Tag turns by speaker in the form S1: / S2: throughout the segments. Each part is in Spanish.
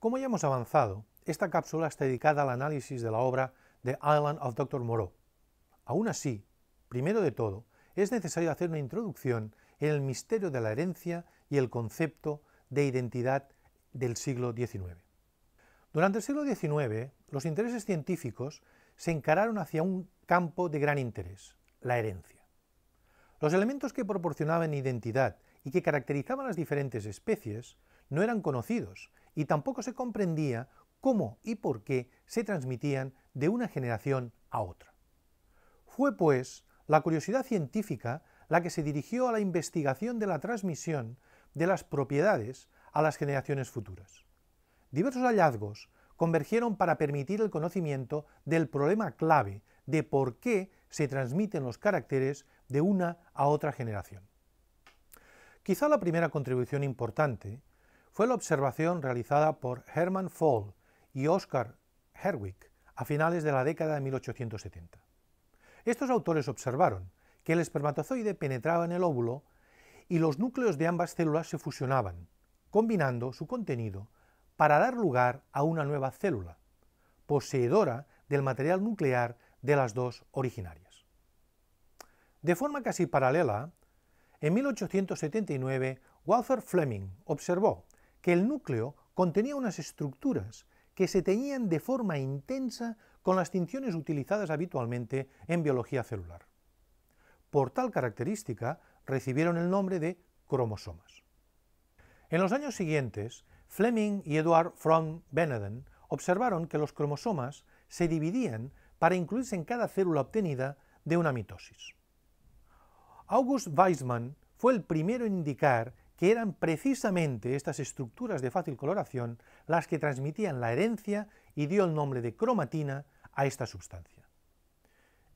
S1: Como ya hemos avanzado, esta cápsula está dedicada al análisis de la obra The Island of Dr. Moreau. Aún así, primero de todo, es necesario hacer una introducción en el misterio de la herencia y el concepto de identidad del siglo XIX. Durante el siglo XIX, los intereses científicos se encararon hacia un campo de gran interés, la herencia. Los elementos que proporcionaban identidad y que caracterizaban las diferentes especies no eran conocidos y tampoco se comprendía cómo y por qué se transmitían de una generación a otra. Fue, pues, la curiosidad científica la que se dirigió a la investigación de la transmisión de las propiedades a las generaciones futuras. Diversos hallazgos convergieron para permitir el conocimiento del problema clave de por qué se transmiten los caracteres de una a otra generación. Quizá la primera contribución importante fue la observación realizada por Hermann Fall y Oscar Herwick a finales de la década de 1870. Estos autores observaron que el espermatozoide penetraba en el óvulo y los núcleos de ambas células se fusionaban, combinando su contenido para dar lugar a una nueva célula, poseedora del material nuclear de las dos originarias. De forma casi paralela, en 1879 Walter Fleming observó que el núcleo contenía unas estructuras que se teñían de forma intensa con las tinciones utilizadas habitualmente en biología celular. Por tal característica recibieron el nombre de cromosomas. En los años siguientes, Fleming y Eduard fromm Beneden observaron que los cromosomas se dividían para incluirse en cada célula obtenida de una mitosis. August Weismann fue el primero en indicar que eran precisamente estas estructuras de fácil coloración las que transmitían la herencia y dio el nombre de cromatina a esta sustancia.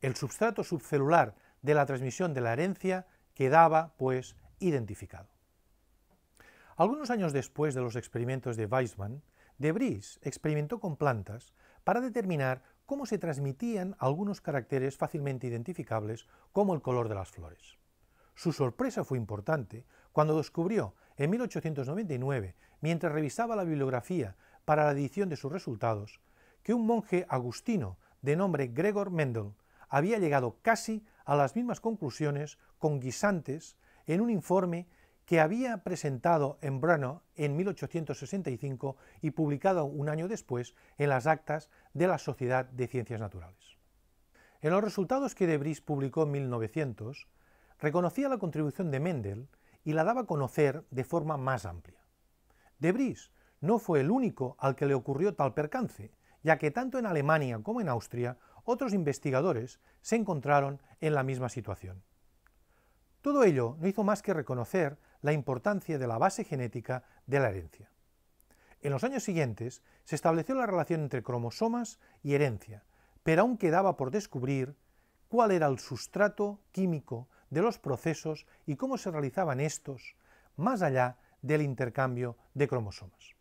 S1: El substrato subcelular de la transmisión de la herencia quedaba, pues, identificado. Algunos años después de los experimentos de Weismann, de Vries experimentó con plantas para determinar cómo se transmitían algunos caracteres fácilmente identificables como el color de las flores. Su sorpresa fue importante cuando descubrió en 1899, mientras revisaba la bibliografía para la edición de sus resultados, que un monje agustino de nombre Gregor Mendel había llegado casi a las mismas conclusiones con guisantes en un informe que había presentado en Brno en 1865 y publicado un año después en las actas de la Sociedad de Ciencias Naturales. En los resultados que Debris publicó en 1900, reconocía la contribución de Mendel y la daba a conocer de forma más amplia. De Bris no fue el único al que le ocurrió tal percance, ya que tanto en Alemania como en Austria otros investigadores se encontraron en la misma situación. Todo ello no hizo más que reconocer la importancia de la base genética de la herencia. En los años siguientes se estableció la relación entre cromosomas y herencia, pero aún quedaba por descubrir cuál era el sustrato químico de los procesos y cómo se realizaban estos, más allá del intercambio de cromosomas.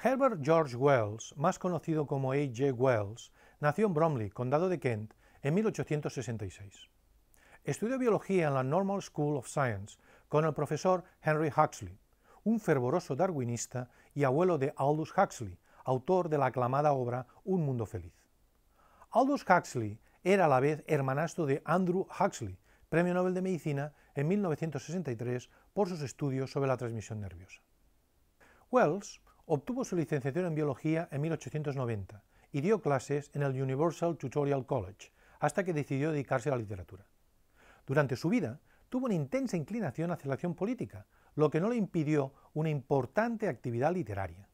S1: Herbert George Wells, más conocido como A.J. Wells, nació en Bromley, condado de Kent, en 1866. Estudió biología en la Normal School of Science con el profesor Henry Huxley, un fervoroso darwinista y abuelo de Aldous Huxley, autor de la aclamada obra Un Mundo Feliz. Aldous Huxley era a la vez hermanasto de Andrew Huxley, Premio Nobel de Medicina en 1963 por sus estudios sobre la transmisión nerviosa. Wells obtuvo su licenciatura en biología en 1890 y dio clases en el Universal Tutorial College hasta que decidió dedicarse a la literatura. Durante su vida tuvo una intensa inclinación hacia la acción política, lo que no le impidió una importante actividad literaria.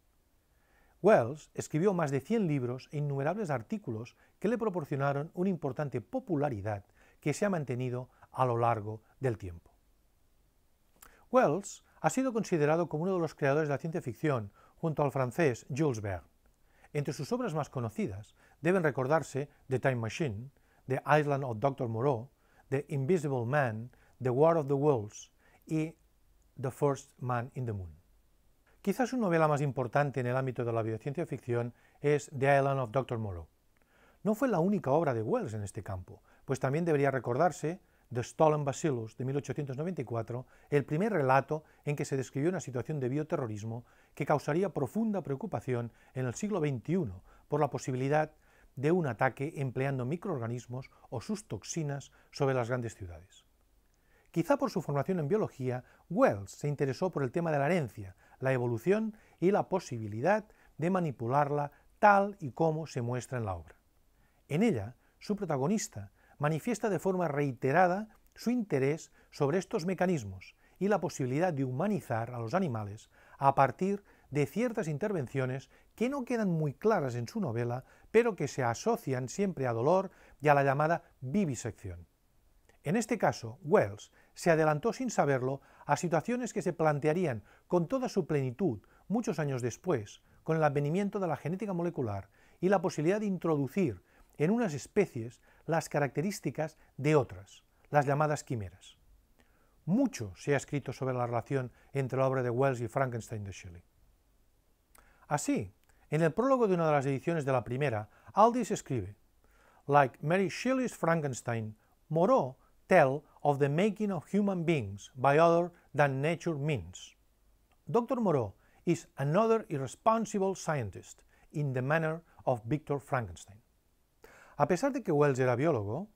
S1: Wells escribió más de 100 libros e innumerables artículos que le proporcionaron una importante popularidad que se ha mantenido a lo largo del tiempo. Wells ha sido considerado como uno de los creadores de la ciencia ficción junto al francés Jules Verne. Entre sus obras más conocidas deben recordarse The Time Machine, The Island of Dr. Moreau, The Invisible Man, The War of the Worlds y The First Man in the Moon. Quizás su novela más importante en el ámbito de la biociencia ficción es The Island of Dr. Morrow. No fue la única obra de Wells en este campo, pues también debería recordarse The Stolen Bacillus de 1894, el primer relato en que se describió una situación de bioterrorismo que causaría profunda preocupación en el siglo XXI por la posibilidad de un ataque empleando microorganismos o sus toxinas sobre las grandes ciudades. Quizá por su formación en biología, Wells se interesó por el tema de la herencia, la evolución y la posibilidad de manipularla tal y como se muestra en la obra. En ella, su protagonista manifiesta de forma reiterada su interés sobre estos mecanismos y la posibilidad de humanizar a los animales a partir de ciertas intervenciones que no quedan muy claras en su novela, pero que se asocian siempre a dolor y a la llamada vivisección. En este caso, Wells se adelantó sin saberlo a situaciones que se plantearían con toda su plenitud muchos años después, con el advenimiento de la genética molecular y la posibilidad de introducir en unas especies las características de otras, las llamadas quimeras. Mucho se ha escrito sobre la relación entre la obra de Wells y Frankenstein de Shelley. Así, en el prólogo de una de las ediciones de la primera, Aldis escribe, Like Mary Shelley's Frankenstein, Moreau tell of the making of human beings by other than nature means. Dr. Moreau is another irresponsible scientist in the manner of Victor Frankenstein. A pesar de que Wells era biólogo,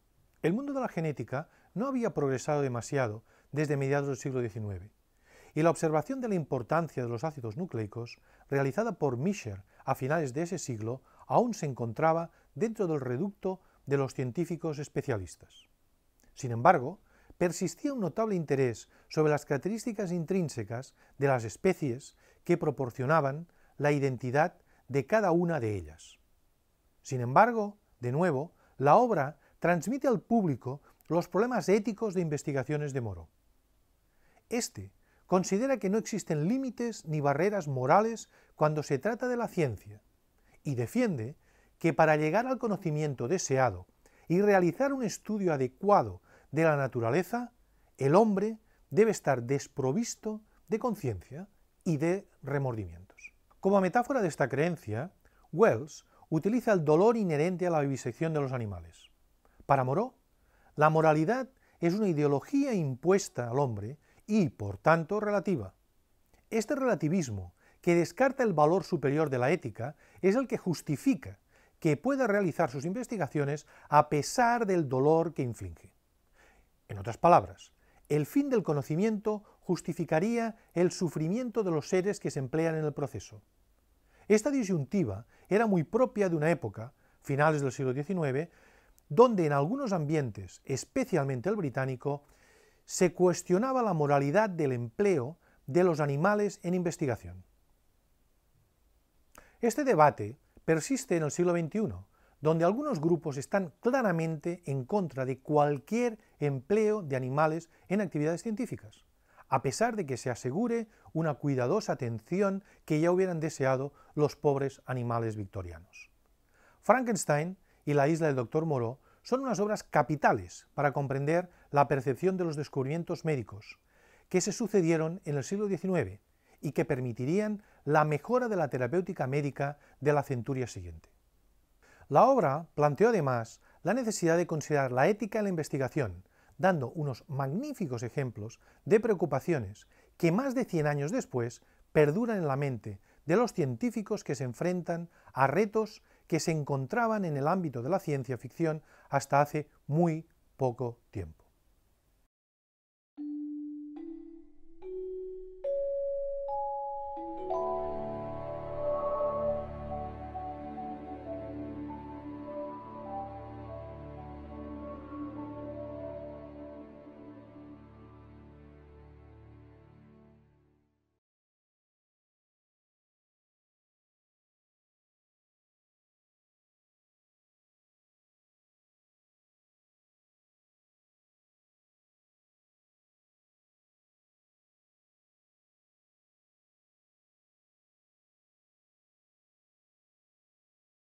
S1: el mundo de la genética no había progresado demasiado desde mediados del siglo XIX, y la observación de la importancia de los ácidos nucleicos, realizada por Mischer a finales de ese siglo, aún se encontraba dentro del reducto de los científicos especialistas. Sin embargo, persistía un notable interés sobre las características intrínsecas de las especies que proporcionaban la identidad de cada una de ellas. Sin embargo, de nuevo, la obra transmite al público los problemas éticos de investigaciones de Moro. Este considera que no existen límites ni barreras morales cuando se trata de la ciencia y defiende que para llegar al conocimiento deseado y realizar un estudio adecuado de la naturaleza, el hombre debe estar desprovisto de conciencia y de remordimientos. Como metáfora de esta creencia, Wells utiliza el dolor inherente a la vivisección de los animales. Para Moreau, la moralidad es una ideología impuesta al hombre y, por tanto, relativa. Este relativismo, que descarta el valor superior de la ética, es el que justifica que pueda realizar sus investigaciones a pesar del dolor que inflige. En otras palabras, el fin del conocimiento justificaría el sufrimiento de los seres que se emplean en el proceso. Esta disyuntiva era muy propia de una época, finales del siglo XIX, donde en algunos ambientes, especialmente el británico, se cuestionaba la moralidad del empleo de los animales en investigación. Este debate persiste en el siglo XXI, donde algunos grupos están claramente en contra de cualquier empleo de animales en actividades científicas, a pesar de que se asegure una cuidadosa atención que ya hubieran deseado los pobres animales victorianos. Frankenstein y la isla del Doctor Moreau son unas obras capitales para comprender la percepción de los descubrimientos médicos que se sucedieron en el siglo XIX y que permitirían la mejora de la terapéutica médica de la centuria siguiente. La obra planteó además la necesidad de considerar la ética en la investigación, dando unos magníficos ejemplos de preocupaciones que más de 100 años después perduran en la mente de los científicos que se enfrentan a retos que se encontraban en el ámbito de la ciencia ficción hasta hace muy poco tiempo.